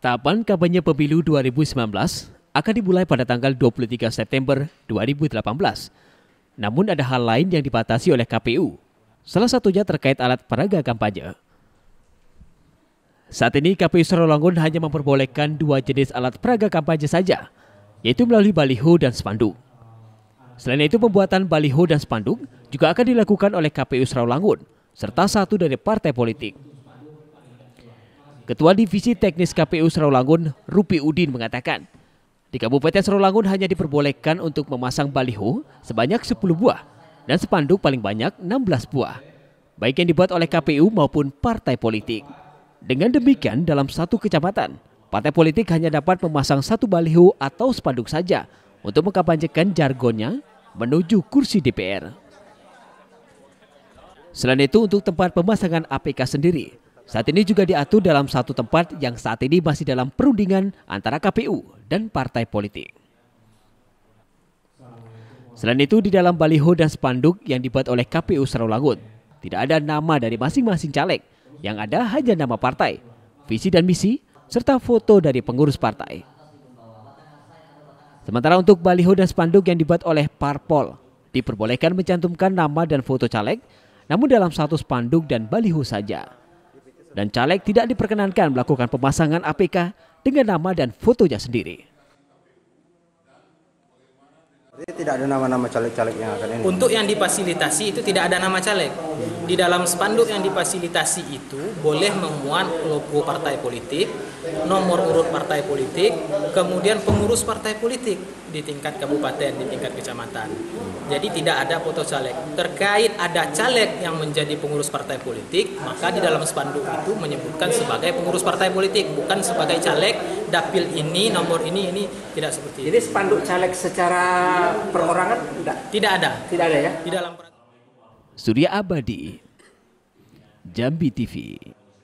Tahapan kampanye pemilu 2019 akan dimulai pada tanggal 23 September 2018. Namun ada hal lain yang dibatasi oleh KPU. Salah satunya terkait alat peraga kampanye. Saat ini KPU Sarawangun hanya memperbolehkan dua jenis alat peraga kampanye saja, yaitu melalui baliho dan spanduk. Selain itu pembuatan baliho dan spanduk juga akan dilakukan oleh KPU Sarawangun serta satu dari partai politik. Ketua Divisi Teknis KPU Serolangun, Rupi Udin mengatakan, di Kabupaten Serolangun hanya diperbolehkan untuk memasang baliho sebanyak 10 buah dan sepanduk paling banyak 16 buah, baik yang dibuat oleh KPU maupun partai politik. Dengan demikian, dalam satu kecamatan, partai politik hanya dapat memasang satu baliho atau sepanduk saja untuk mengkampanyekan jargonnya menuju kursi DPR. Selain itu, untuk tempat pemasangan APK sendiri, saat ini juga diatur dalam satu tempat yang saat ini masih dalam perundingan antara KPU dan partai politik. Selain itu, di dalam baliho dan spanduk yang dibuat oleh KPU Sarawangun, tidak ada nama dari masing-masing caleg, yang ada hanya nama partai, visi dan misi, serta foto dari pengurus partai. Sementara untuk baliho dan spanduk yang dibuat oleh parpol, diperbolehkan mencantumkan nama dan foto caleg, namun dalam satu spanduk dan baliho saja dan caleg tidak diperkenankan melakukan pemasangan APK dengan nama dan fotonya sendiri. tidak ada nama-nama caleg-caleg yang akan ini. Untuk yang difasilitasi itu tidak ada nama caleg. Di dalam spanduk yang difasilitasi itu boleh memuat logo partai politik, nomor urut partai politik, kemudian pengurus partai politik di tingkat kabupaten, di tingkat kecamatan. Jadi tidak ada foto caleg. Terkait ada caleg yang menjadi pengurus partai politik, maka di dalam spanduk itu menyebutkan sebagai pengurus partai politik, bukan sebagai caleg dapil ini nomor ini ini tidak seperti itu. Jadi spanduk caleg secara perorangan tidak? Tidak ada. Tidak ada ya. Di dalam Surya Abadi Jambi TV